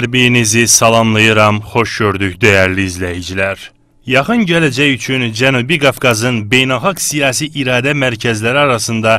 Tərbiyinizi salamlayıram, xoş gördük dəyərli izləyicilər. Yaxın gələcək üçün Cənubi Qafqazın beynəlxalq siyasi iradə mərkəzləri arasında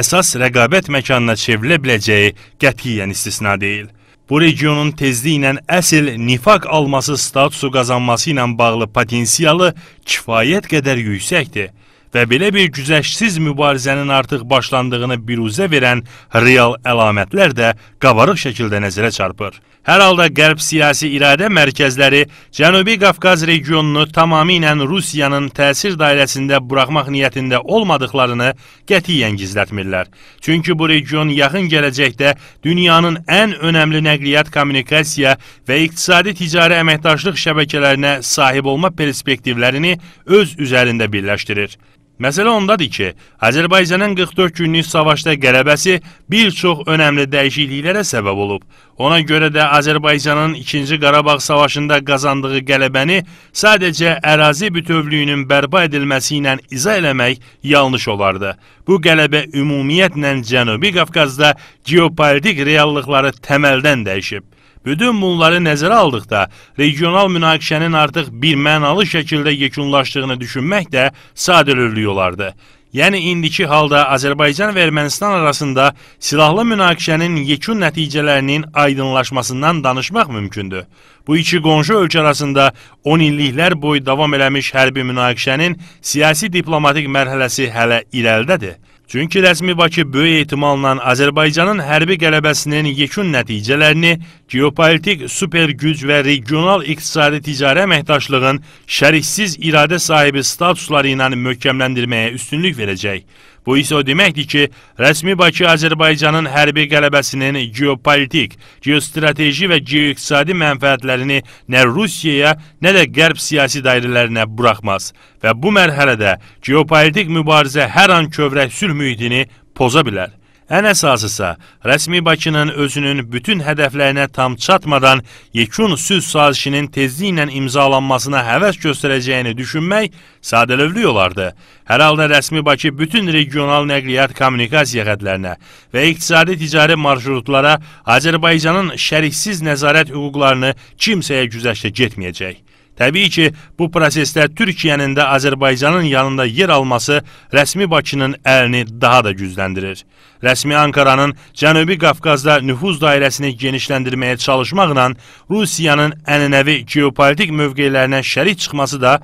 əsas rəqabət məkanına çevrilə biləcəyi qətiyyən istisna deyil. Bu regionun tezliklə əsl nifaq alması statusu qazanması ilə bağlı potensialı kifayət qədər yüksəkdir və belə bir güzəştsiz mübarizənin artıq başlandığını biruzə verən real əlamətlər də qabarıq şəkildə nəzərə çarpır. Hər halda qərb siyasi iradə mərkəzləri Cənubi Qafqaz regionunu tamamilə Rusiyanın təsir dairəsində buraxmaq niyyətində olmadıklarını qətiyyən gizlətmirlər. Çünki bu region yaxın gələcəkdə dünyanın ən önəmli nəqliyyat, kommunikasiya və iqtisadi ticari əməkdaşlıq şəbəkələrinə sahib olma perspektivlərini öz üzərində birləşdirir. Məsələ ondadır ki, Azərbaycanın 44 günlük savaşda qələbəsi bir çox önəmli dəyişikliklərə səbəb olub. Ona görə də Azərbaycanın 2-ci Qarabağ savaşında qazandığı qələbəni sadəcə ərazi bütövlüyünün bərpa edilməsi ilə izah eləmək yanlış olardı. Bu qələbə ümumiyyətlə Cənubi Qafqazda geopolitik reallıqları təməldən dəyişib. Bütün bunları nəzərə aldıqda, regional münaqişənin artıq bir mənalı şəkildə yekunlaşdığını düşünmək də sadəlövlük olardı. Yəni indiki halda Azərbaycan və Ermənistan arasında silahlı münaqişənin yekun nəticələrinin aydınlaşmasından danışmaq mümkündür. Bu iki qonşu ölkə arasında 10 illiklər boyu davam eləmiş hərbi münaqişənin siyasi diplomatik mərhələsi hələ irəlidədir. Çünki rəsmi Bakı böyük ehtimalla Azərbaycanın hərbi qələbəsinin yekun nəticələrini geopolitik super güc və regional iqtisadi ticari əməkdaşlığın şəriksiz iradə sahibi statusları ilə möhkəmləndirməyə üstünlük verəcək. Bu isə o deməkdir ki, rəsmi Bakı Azərbaycanın hərbi qələbəsinin geopolitik, geostrateji və geoiqtisadi mənfəətlərini nə Rusiyaya, nə də qərb siyasi dairələrinə buraxmaz və bu mərhələdə geopolitik mübarizə hər an kövrək sülh mühitini poza bilər. Ən əsasısa, rəsmi Bakının özünün bütün hədəflərinə tam çatmadan yekun sülh sazişinin tezliklə imzalanmasına həvəs göstərəcəyini düşünmək sadəlövlük olardı. Hər halda rəsmi Bakı bütün regional nəqliyyat kommunikasiya xətlərinə və iqtisadi-ticari marşrutlara Azərbaycanın şəriksiz nəzarət hüquqlarını kimsəyə güzəştə getməyəcək. Təbii ki, bu prosesdə Türkiyənin də Azərbaycanın yanında yer alması rəsmi Bakının əlini daha da gücləndirir. Rəsmi Ankaranın Cənubi Qafqazda nüfuz dairəsini genişləndirməyə çalışmaqla Rusiyanın ənənəvi geopolitik mövqelərinə şərik çıxması da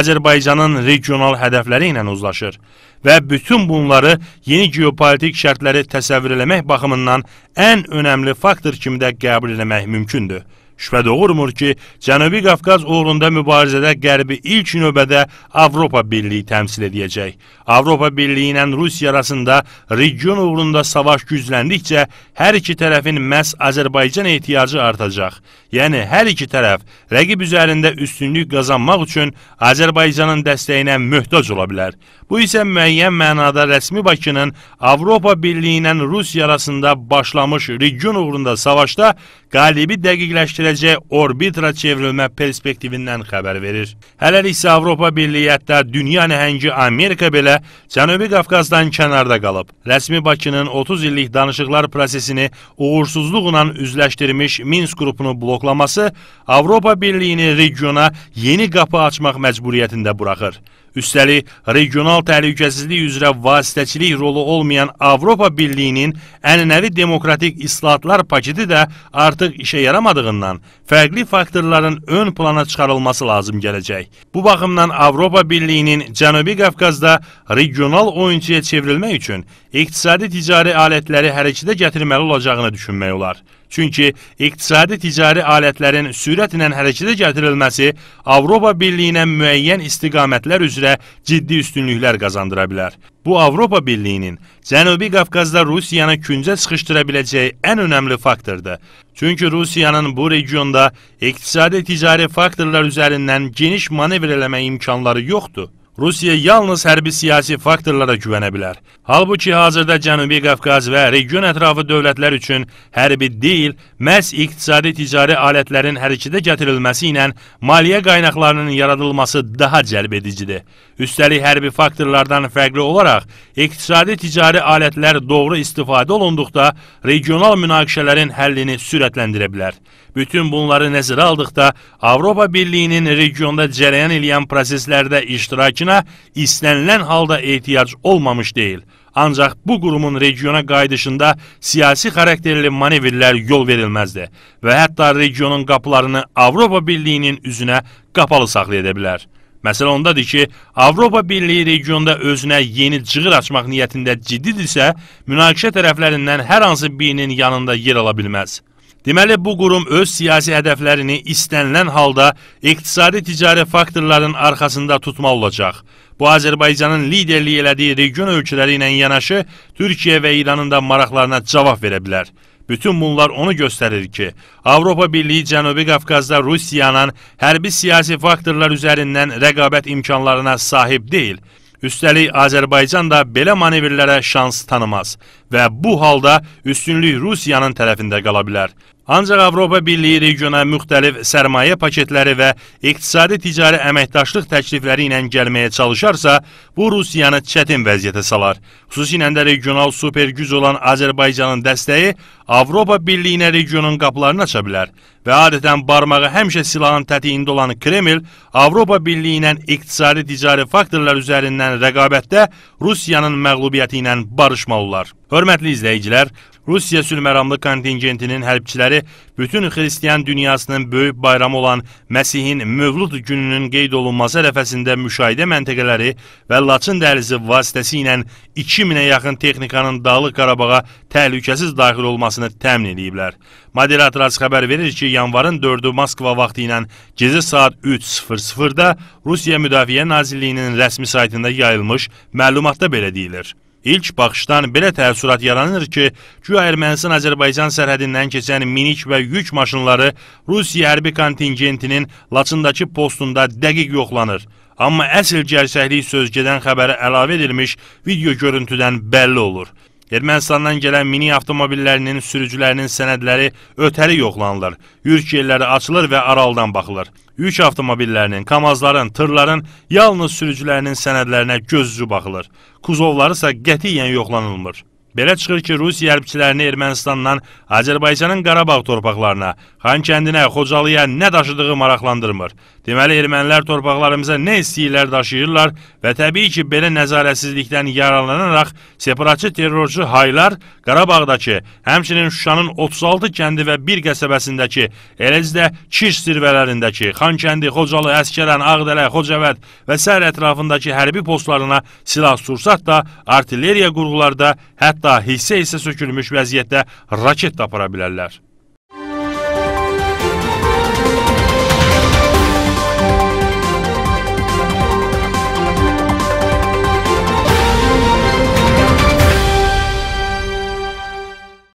Azərbaycanın regional hədəfləri ilə uzlaşır və bütün bunları yeni geopolitik şərtləri təsəvvür eləmək baxımından ən önəmli faktor kimi də qəbul eləmək mümkündür. Şübhə doğurmur ki, Cənubi Qafqaz uğrunda mübarizədə Qərbi ilk növbədə Avropa Birliyi təmsil edəcək. Avropa Birliyi ilə Rusiya arasında region uğrunda savaş gücləndikcə hər iki tərəfin məhz Azərbaycan ehtiyacı artacaq. Yəni hər iki tərəf rəqib üzərində üstünlük qazanmaq üçün Azərbaycanın dəstəyinə möhtac ola bilər. Bu isə müəyyən mənada rəsmi Bakının Avropa Birliyi ilə Rusiya arasında başlamış region uğrunda savaşda qalibi dəqiqləşdirəcək ediləcək orbitra çevrilmə perspektivindən xəbər verir. Hələlik isə Avropa Birliyi hətta dünya nəhəngi Amerika belə Cənubi Qafqazdan kənarda qalıb. Rəsmi Bakının 30 illik danışıqlar prosesini uğursuzluqla üzləşdirmiş Minsk qrupunu bloklaması Avropa Birliyini regiona yeni qapı açmaq məcburiyyətində buraxır. Üstəlik, regional təhlükəsizlik üzrə vasitəçilik rolu olmayan Avropa Birliyinin ənənəvi demokratik islahatlar paketi də artıq işə yaramadığından fərqli faktorların ön plana çıxarılması lazım gələcək. Bu baxımdan Avropa Birliyinin Cənubi Qafqazda regional oyuncuya çevrilmək üçün iqtisadi ticari alətləri hərəkətə gətirməli olacağını düşünmək olar. Çünki iqtisadi ticari alətlərin sürətlə hərəkətə gətirilməsi Avropa Birliyinə müəyyən istiqamətlər üzrə ciddi üstünlüklər qazandıra bilər. Bu Avropa Birliyinin Cənubi Qafqazda Rusiyanı küncə sıxışdıra biləcəyi ən önəmli faktordur. Çünki Rusiyanın bu regionda iqtisadi ticari faktorlar üzərindən geniş manevr eləmə imkanları yoxdur. Rusiya yalnız hərbi-siyasi faktorlara güvənə bilər. Halbuki hazırda Cənubi Qafqaz və region ətrafı dövlətlər üçün hərbi deyil, məhz iqtisadi-ticari alətlərin hərəkətə gətirilməsi ilə maliyyə qaynaqlarının yaradılması daha cəlbedicidir. Üstəlik hərbi faktorlardan fərqli olaraq iqtisadi-ticari alətlər doğru istifadə olunduqda regional münaqişələrin həllini sürətləndirə bilər. Bütün bunları nəzərə aldıqda Avropa Birliyinin regionda cərəyan edən proseslərdə iştirakına istənilən halda ehtiyac olmamış deyil. Ancaq bu qurumun regiona qayıdışında siyasi xarakterli manevrlər yol verilməzdi və hətta regionun qapılarını Avropa Birliyinin üzünə qapalı saxlaya edə bilər. Məsələ ondadır ki, Avropa Birliyi regionda özünə yeni cığır açmaq niyyətində ciddidirsə, münaqişə tərəflərindən hər hansı birinin yanında yer ala bilməz. Deməli bu qurum öz siyasi hədəflərini istənilən halda iqtisadi ticari faktorların arxasında tutma olacaq. Bu Azərbaycanın liderliyi elədiyi region ölkələri ilə yanaşı Türkiyə və İranın da maraqlarına cavab verə bilər. Bütün bunlar onu göstərir ki, Avropa Birliyi Cənubi Qafqazda Rusiyanın hərbi siyasi faktorlar üzərindən rəqabət imkanlarına sahib deyil. Üstəlik Azərbaycan da belə manevrlərə şans tanımaz və bu halda üstünlük Rusiyanın tərəfində qala bilər. Ancaq Avropa Birliyi regiona müxtəlif sərmayə paketləri və iqtisadi ticari əməkdaşlıq təklifləri ilə gəlməyə çalışarsa, bu Rusiyanı çətin vəziyyətə salar. Xüsusilə də regional supergüz olan Azərbaycanın dəstəyi Avropa Birliyinə regionun qapılarını aça bilər və adətən barmağı həmişə silahın tətiyində olan Kreml Avropa Birliyi ilə iqtisadi ticari faktorlar üzərindən rəqabətdə Rusiyanın məğlubiyyəti ilə barışmalılar. Hörmətli izləyicilər, Rusiya sülhməramlı kontingentinin hərbçiləri bütün xristiyan dünyasının böyük bayramı olan Məsihin Mövlud gününün qeyd olunması ərəfəsində müşahidə məntəqələri və Laçın dəlizi vasitəsilə 2000-ə yaxın texnikanın Dağlıq Qarabağa təhlükəsiz daxil olmasını təmin ediblər. Moderator az xəbər verir ki, yanvarın 4-ü Moskva vaxtı ilə gecə saat 3:00-da Rusiya Müdafiə Nazirliyinin rəsmi saytında yayılmış məlumatda belə deyilir. İlk baxışdan belə təəssürat yaranır ki, güya Ermənistan-Azərbaycan sərhədindən keçən minik və yük maşınları Rusiya hərbi kontingentinin Laçındakı postunda dəqiq yoxlanır. Amma əsl gərsəklik söz gedən xəbərə əlavə edilmiş video görüntüdən bəlli olur. Ermənistandan gələn mini avtomobillərinin sürücülərinin sənədləri ötəli yoxlanılır, yürk yerləri açılır və araldan baxılır. Yük avtomobillərinin, kamazların, tırların yalnız sürücülərinin sənədlərinə gözcü baxılır, kuzovları isə qətiyyən yoxlanılmır. Belə çıxır ki, Rusiya hərbçilərini Ermənistandan Azərbaycanın Qarabağ torpaqlarına, Xan kəndinə, Xocalıya nə daşıdığı maraqlandırmır. Deməli, ermənilər torpaqlarımıza nə istəyirlər daşıyırlar və təbii ki, belə nəzarətsizlikdən yararlanaraq separatçı terrorçu haylar Qarabağdakı, həmçinin Şuşanın 36 kəndi və bir qəsəbəsindəki, eləcə də Kiş zirvələrindəki, Xan kəndi, Xocalı, Əskərən, Ağdələ, Xocavəd və s. ətrafındakı hərbi postlarına silah sursat da, artilleriya qurğularda, hətta hətta hissə-hissə sökülmüş vəziyyətdə raket də apara bilərlər.